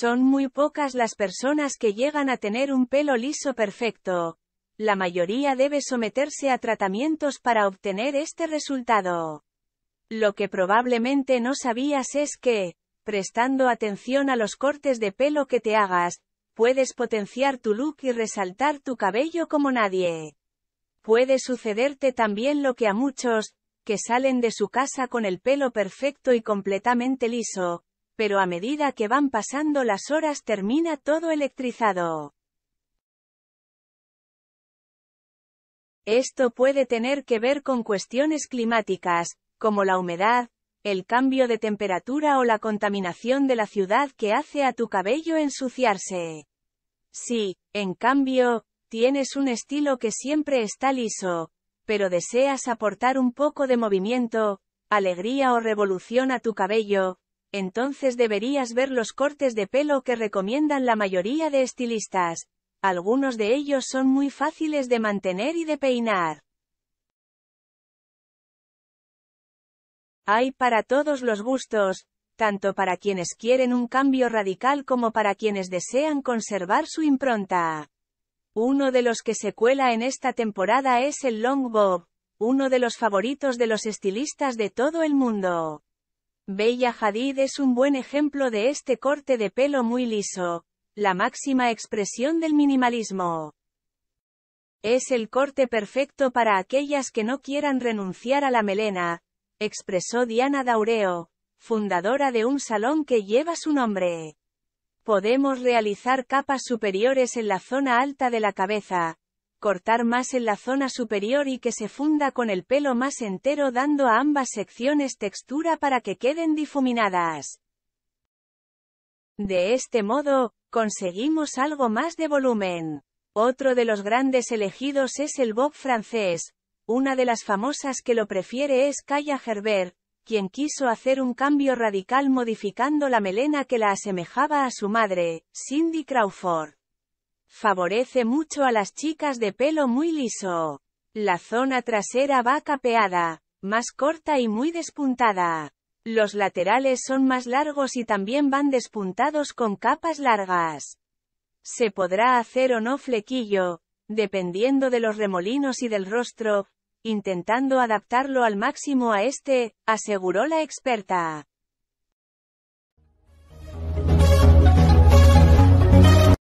Son muy pocas las personas que llegan a tener un pelo liso perfecto. La mayoría debe someterse a tratamientos para obtener este resultado. Lo que probablemente no sabías es que, prestando atención a los cortes de pelo que te hagas, puedes potenciar tu look y resaltar tu cabello como nadie. Puede sucederte también lo que a muchos, que salen de su casa con el pelo perfecto y completamente liso, pero a medida que van pasando las horas termina todo electrizado. Esto puede tener que ver con cuestiones climáticas, como la humedad, el cambio de temperatura o la contaminación de la ciudad que hace a tu cabello ensuciarse. Si, en cambio, tienes un estilo que siempre está liso, pero deseas aportar un poco de movimiento, alegría o revolución a tu cabello, entonces deberías ver los cortes de pelo que recomiendan la mayoría de estilistas. Algunos de ellos son muy fáciles de mantener y de peinar. Hay para todos los gustos, tanto para quienes quieren un cambio radical como para quienes desean conservar su impronta. Uno de los que se cuela en esta temporada es el long bob, uno de los favoritos de los estilistas de todo el mundo. Bella Hadid es un buen ejemplo de este corte de pelo muy liso, la máxima expresión del minimalismo. Es el corte perfecto para aquellas que no quieran renunciar a la melena, expresó Diana Daureo, fundadora de un salón que lleva su nombre. Podemos realizar capas superiores en la zona alta de la cabeza, cortar más en la zona superior y que se funda con el pelo más entero dando a ambas secciones textura para que queden difuminadas. De este modo, conseguimos algo más de volumen. Otro de los grandes elegidos es el bob francés, una de las famosas que lo prefiere es Kaya Gerber, quien quiso hacer un cambio radical modificando la melena que la asemejaba a su madre, Cindy Crawford. Favorece mucho a las chicas de pelo muy liso. La zona trasera va capeada, más corta y muy despuntada. Los laterales son más largos y también van despuntados con capas largas. Se podrá hacer o no flequillo, dependiendo de los remolinos y del rostro, intentando adaptarlo al máximo a este, aseguró la experta.